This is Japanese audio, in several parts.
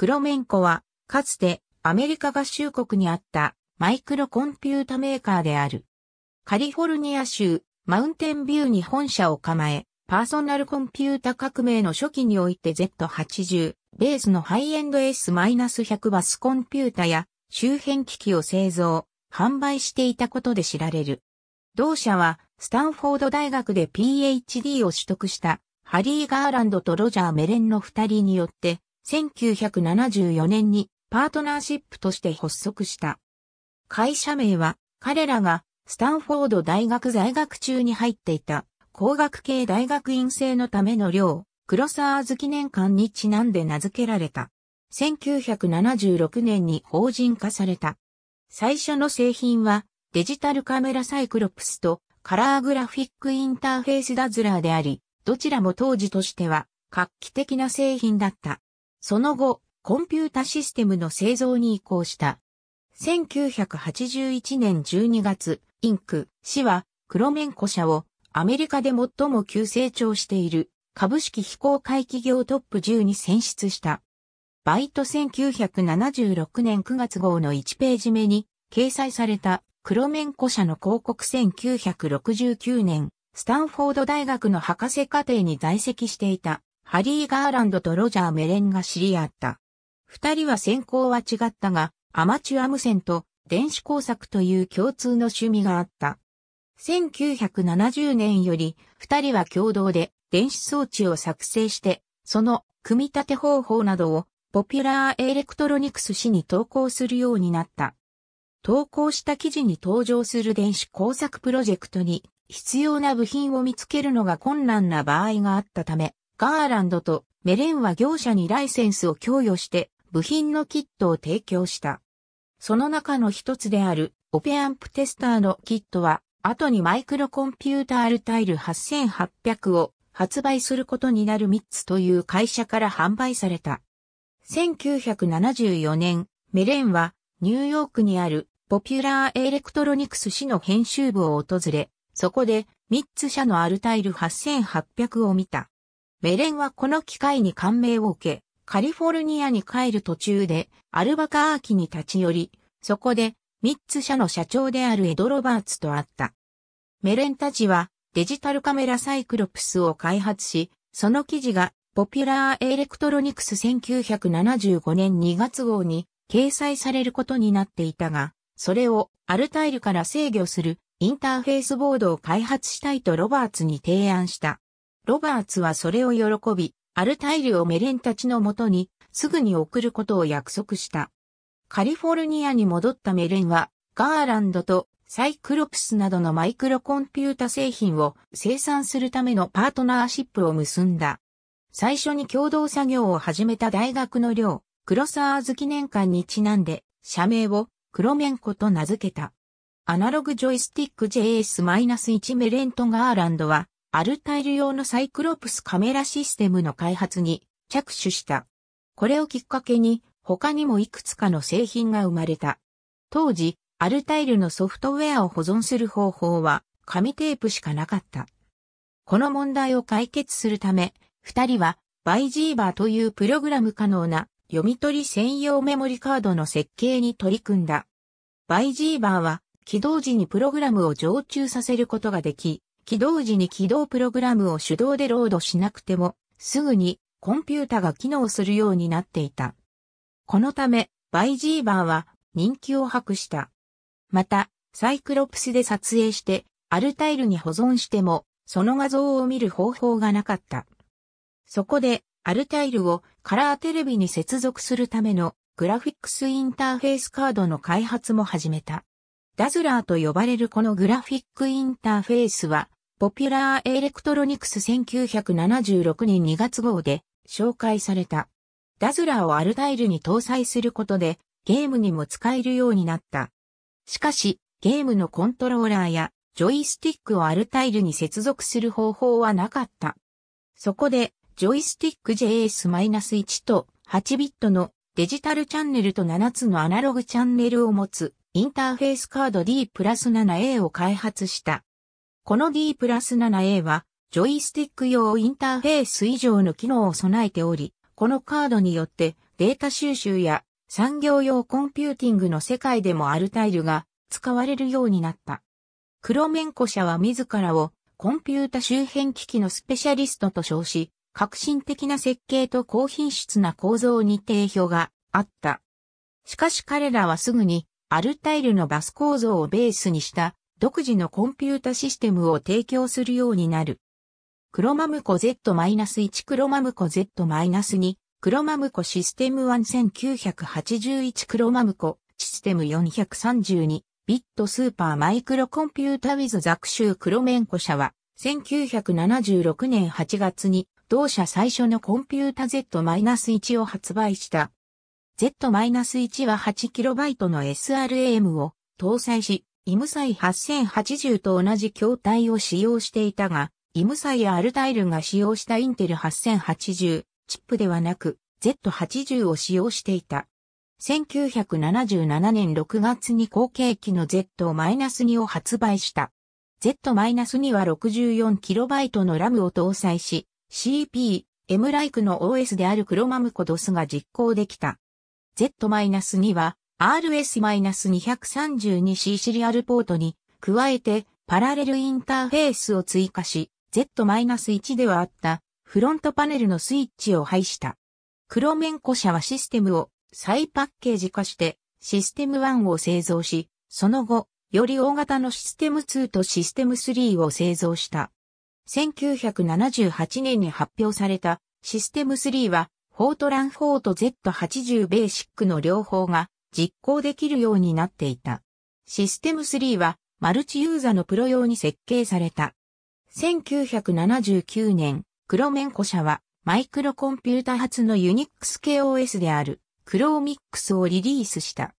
クロメンコは、かつてアメリカ合衆国にあったマイクロコンピュータメーカーである。カリフォルニア州マウンテンビューに本社を構え、パーソナルコンピュータ革命の初期において Z80、ベースのハイエンド S-100 バスコンピュータや周辺機器を製造、販売していたことで知られる。同社は、スタンフォード大学で PhD を取得した、ハリー・ガーランドとロジャー・メレンの二人によって、1974年にパートナーシップとして発足した。会社名は彼らがスタンフォード大学在学中に入っていた工学系大学院生のための寮、アーズ記念館にちなんで名付けられた。1976年に法人化された。最初の製品はデジタルカメラサイクロプスとカラーグラフィックインターフェースダズラーであり、どちらも当時としては画期的な製品だった。その後、コンピュータシステムの製造に移行した。1981年12月、インク、氏は、クロメンコ社を、アメリカで最も急成長している、株式非公開企業トップ10に選出した。バイト1976年9月号の1ページ目に、掲載された、クロメンコ社の広告1969年、スタンフォード大学の博士課程に在籍していた、ハリー・ガーランドとロジャー・メレンが知り合った。二人は専攻は違ったが、アマチュア無線と電子工作という共通の趣味があった。1970年より二人は共同で電子装置を作成して、その組み立て方法などをポピュラーエレクトロニクス誌に投稿するようになった。投稿した記事に登場する電子工作プロジェクトに必要な部品を見つけるのが困難な場合があったため、ガーランドとメレンは業者にライセンスを供与して部品のキットを提供した。その中の一つであるオペアンプテスターのキットは後にマイクロコンピュータールタイル8800を発売することになるミッツという会社から販売された。1974年、メレンはニューヨークにあるポピュラーエレクトロニクス誌の編集部を訪れ、そこでミッツ社のアルタイル8800を見た。メレンはこの機会に感銘を受け、カリフォルニアに帰る途中でアルバカーキに立ち寄り、そこでミッツ社の社長であるエド・ロバーツと会った。メレンたちはデジタルカメラサイクロプスを開発し、その記事がポピュラーエレクトロニクス1975年2月号に掲載されることになっていたが、それをアルタイルから制御するインターフェースボードを開発したいとロバーツに提案した。ロバーツはそれを喜び、アルタイルをメレンたちのもとに、すぐに送ることを約束した。カリフォルニアに戻ったメレンは、ガーランドとサイクロプスなどのマイクロコンピュータ製品を生産するためのパートナーシップを結んだ。最初に共同作業を始めた大学の寮、クローズ記年間にちなんで、社名を黒メンコと名付けた。アナログジョイスティック JS-1 メレントガーランドはアルタイル用のサイクロプスカメラシステムの開発に着手した。これをきっかけに他にもいくつかの製品が生まれた。当時、アルタイルのソフトウェアを保存する方法は紙テープしかなかった。この問題を解決するため、二人はバイジーバーというプログラム可能な読み取り専用メモリカードの設計に取り組んだ。バイジーバーは起動時にプログラムを常駐させることができ、起動時に起動プログラムを手動でロードしなくても、すぐにコンピュータが機能するようになっていた。このため、バイジーバーは人気を博した。また、サイクロプスで撮影して、アルタイルに保存しても、その画像を見る方法がなかった。そこで、アルタイルをカラーテレビに接続するためのグラフィックスインターフェースカードの開発も始めた。ダズラーと呼ばれるこのグラフィックインターフェースは、ポピュラーエレクトロニクス1976年2月号で紹介された。ダズラーをアルタイルに搭載することで、ゲームにも使えるようになった。しかし、ゲームのコントローラーやジョイスティックをアルタイルに接続する方法はなかった。そこで、ジョイスティック JS-1 と8ビットのデジタルチャンネルと7つのアナログチャンネルを持つインターフェースカード D プラス 7A を開発した。この D プラス 7A は、ジョイスティック用インターフェース以上の機能を備えており、このカードによってデータ収集や産業用コンピューティングの世界でもアルタイルが使われるようになった。クロメンコ社は自らをコンピュータ周辺機器のスペシャリストと称し、革新的な設計と高品質な構造に定評があった。しかし彼らはすぐにアルタイルのバス構造をベースにした独自のコンピュータシステムを提供するようになる。クロマムコ Z-1 クロマムコ Z-2 クロマムコシステム1981クロマムコシステム432ビットスーパーマイクロコンピュータウィズザクシュークロメンコ社は1976年8月に同社最初のコンピュータ Z-1 を発売した。Z-1 は 8KB の SRAM を搭載し、イムサイ8080と同じ筐体を使用していたが、イムサイやアルタイルが使用したインテル8080チップではなく Z80 を使用していた。1977年6月に後継機の Z-2 を発売した。Z-2 は 64KB の RAM を搭載し、CP、M ライクの OS であるクロマムコドスが実行できた。Z-2 は RS-232C シリアルポートに加えてパラレルインターフェースを追加し Z-1 ではあったフロントパネルのスイッチを配した。黒面古社はシステムを再パッケージ化してシステム1を製造し、その後、より大型のシステム2とシステム3を製造した。1978年に発表されたシステム3はフォートランフォート Z80 ベーシックの両方が実行できるようになっていた。システム3はマルチユーザのプロ用に設計された。1979年、クロメンコ社はマイクロコンピュータ発のユニックス KOS であるクローミックスをリリースした。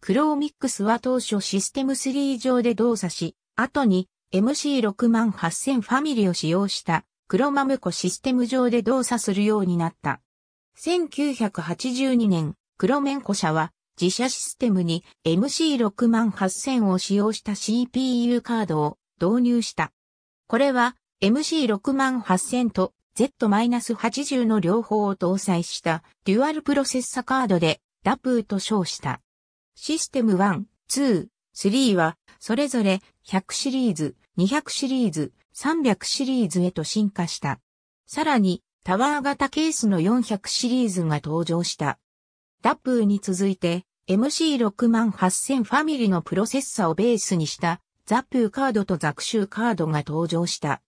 クローミックスは当初システム3上で動作し、後に MC68000 ファミリを使用したクロマムコシステム上で動作するようになった。1982年、黒面子社は自社システムに MC68000 を使用した CPU カードを導入した。これは MC68000 と Z-80 の両方を搭載したデュアルプロセッサカードでダプーと称した。システム1、2、3はそれぞれ100シリーズ、200シリーズ、300シリーズへと進化した。さらにタワー型ケースの400シリーズが登場した。ダップーに続いて MC68000 ファミリーのプロセッサをベースにしたザップーカードとザクシューカードが登場した。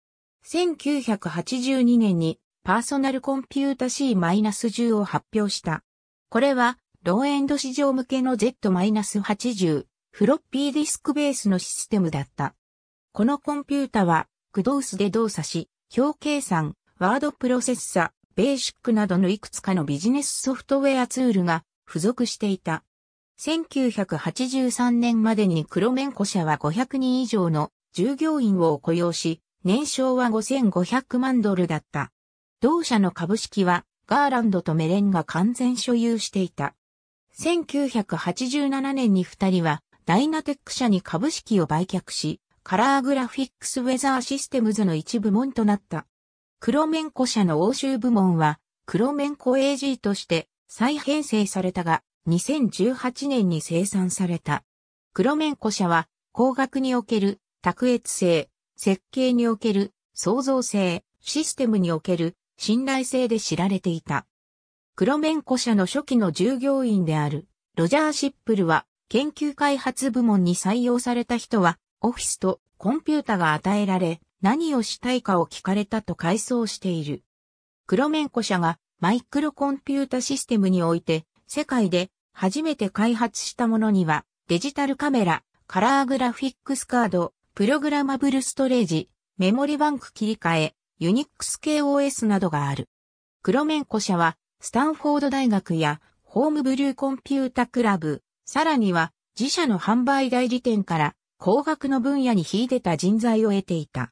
1982年にパーソナルコンピュータ C-10 を発表した。これはローエンド市場向けの Z-80 フロッピーディスクベースのシステムだった。このコンピュータは駆動数で動作し、表計算、ワードプロセッサ、ベーシックなどのいくつかのビジネスソフトウェアツールが付属していた。1983年までに黒面子社は500人以上の従業員を雇用し、年商は5500万ドルだった。同社の株式はガーランドとメレンが完全所有していた。1987年に二人はダイナテック社に株式を売却し、カラーグラフィックスウェザーシステムズの一部門となった。黒面子社の欧州部門は、黒面子 AG として再編成されたが、2018年に生産された。黒面子社は、工学における卓越性、設計における創造性、システムにおける信頼性で知られていた。黒面子社の初期の従業員であるロジャー・シップルは研究開発部門に採用された人はオフィスとコンピュータが与えられ何をしたいかを聞かれたと回想している。クロメンコ社がマイクロコンピュータシステムにおいて世界で初めて開発したものにはデジタルカメラ、カラーグラフィックスカード、プログラマブルストレージ、メモリバンク切り替え、ユニックス KOS などがある。クロメンコ社はスタンフォード大学やホームブルーコンピュータクラブ、さらには自社の販売代理店から工学の分野に秀でた人材を得ていた。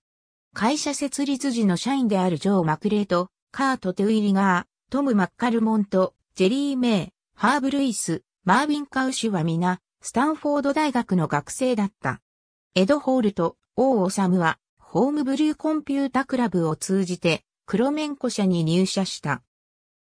会社設立時の社員であるジョー・マクレート、カート・テウィリガー、トム・マッカルモント、ジェリー・メイ、ハーブ・ルイス、マーヴィン・カウシュは皆、スタンフォード大学の学生だった。エド・ホールとオー・オサムは、ホームブルーコンピュータクラブを通じて、クロメンコ社に入社した。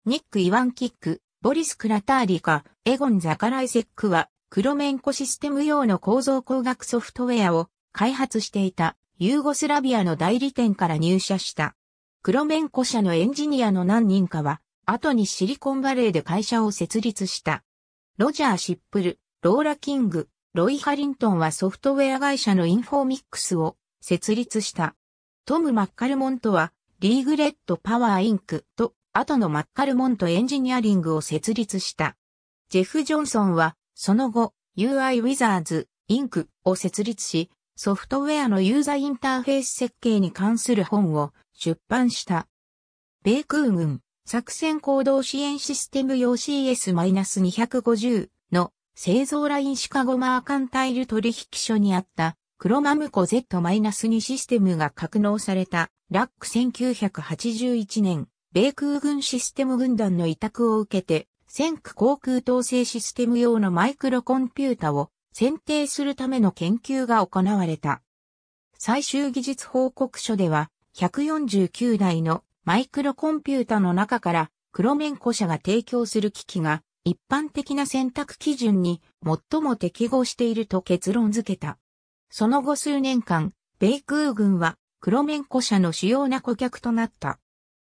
ニック・イワンキック、ボリス・クラターリカ、エゴン・ザカライセックは、クロメンコシステム用の構造工学ソフトウェアを開発していた。ユーゴスラビアの代理店から入社した。クロメンコ社のエンジニアの何人かは、後にシリコンバレーで会社を設立した。ロジャー・シップル、ローラ・キング、ロイ・ハリントンはソフトウェア会社のインフォーミックスを設立した。トム・マッカルモントは、リーグレット・パワー・インクと、後のマッカルモント・エンジニアリングを設立した。ジェフ・ジョンソンは、その後、UI ウィザーズ、インクを設立し、ソフトウェアのユーザインターフェース設計に関する本を出版した。米空軍作戦行動支援システム用 CS-250 の製造ラインシカゴマーカンタイル取引所にあったクロマムコ Z-2 システムが格納されたラック1981年、米空軍システム軍団の委託を受けて、先区航空統制システム用のマイクロコンピュータを選定するための研究が行われた。最終技術報告書では、149台のマイクロコンピュータの中から、クロメンコ社が提供する機器が、一般的な選択基準に最も適合していると結論付けた。その後数年間、米空軍はクロメンコ社の主要な顧客となった。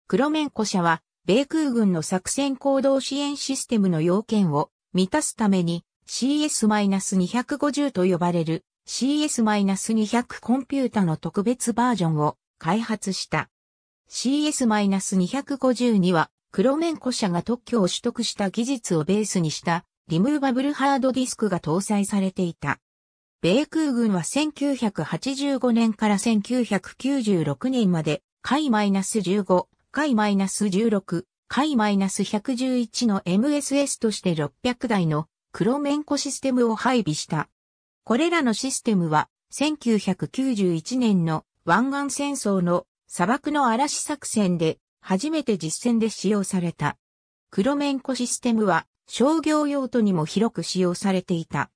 クロメンコ社は、米空軍の作戦行動支援システムの要件を満たすために CS-250 と呼ばれる CS-200 コンピュータの特別バージョンを開発した。CS-250 には、クロメンコ社が特許を取得した技術をベースにしたリムーバブルハードディスクが搭載されていた。米空軍は1985年から1996年まで、海 -15、海 -16、海 -111 の MSS として600台の黒面子システムを配備した。これらのシステムは1991年の湾岸戦争の砂漠の嵐作戦で初めて実戦で使用された。黒面子システムは商業用途にも広く使用されていた。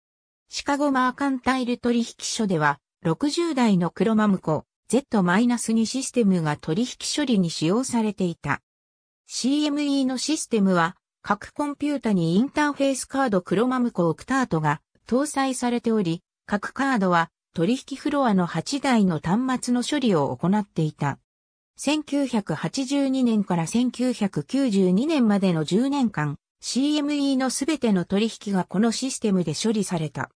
シカゴマーカンタイル取引所では60台の黒マムコ Z-2 システムが取引処理に使用されていた。CME のシステムは各コンピュータにインターフェースカードクロマムコオクタートが搭載されており、各カードは取引フロアの8台の端末の処理を行っていた。1982年から1992年までの10年間、CME のすべての取引がこのシステムで処理された。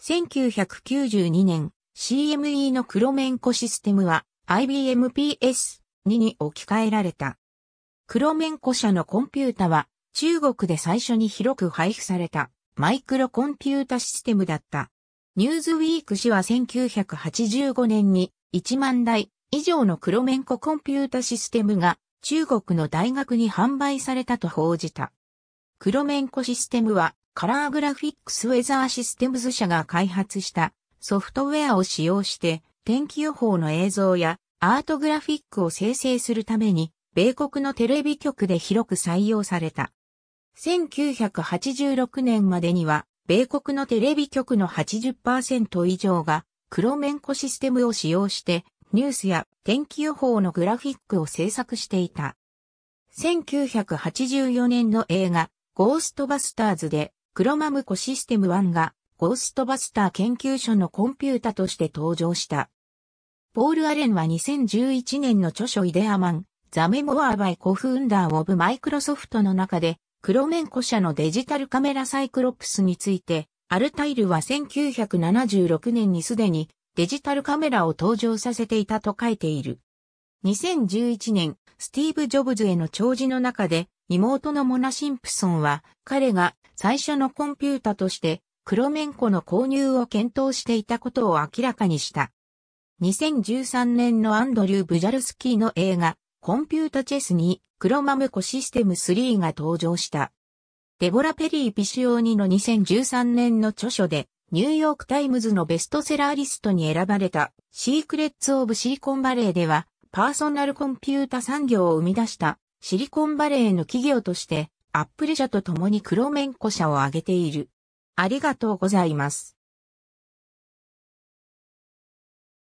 1992年、CME の黒メンコシステムは IBM PS2 に置き換えられた。黒メンコ社のコンピュータは中国で最初に広く配布されたマイクロコンピュータシステムだった。ニューズウィーク氏は1985年に1万台以上の黒面子コンピュータシステムが中国の大学に販売されたと報じた。黒面子システムはカラーグラフィックスウェザーシステムズ社が開発したソフトウェアを使用して天気予報の映像やアートグラフィックを生成するために米国のテレビ局で広く採用された。1986年までには、米国のテレビ局の80%以上が、黒面子システムを使用して、ニュースや天気予報のグラフィックを制作していた。1984年の映画、ゴーストバスターズで、クロマムコシステム1が、ゴーストバスター研究所のコンピュータとして登場した。ポール・アレンは2011年の著書イデアマン、ザメモアーバイコフウンダーオブマイクロソフトの中で、黒面子社のデジタルカメラサイクロプスについて、アルタイルは1976年にすでにデジタルカメラを登場させていたと書いている。2011年、スティーブ・ジョブズへの弔辞の中で、妹のモナ・シンプソンは、彼が最初のコンピュータとして、黒面子の購入を検討していたことを明らかにした。2013年のアンドリュー・ブジャルスキーの映画、コンピュータチェスに、クロマムコシステム3が登場した。デボラ・ペリー・ピシオーニの2013年の著書で、ニューヨークタイムズのベストセラーリストに選ばれた、シークレッツ・オブ・シリコンバレーでは、パーソナルコンピュータ産業を生み出したシリコンバレーの企業としてアップル社と共に黒ン子社を挙げている。ありがとうございます。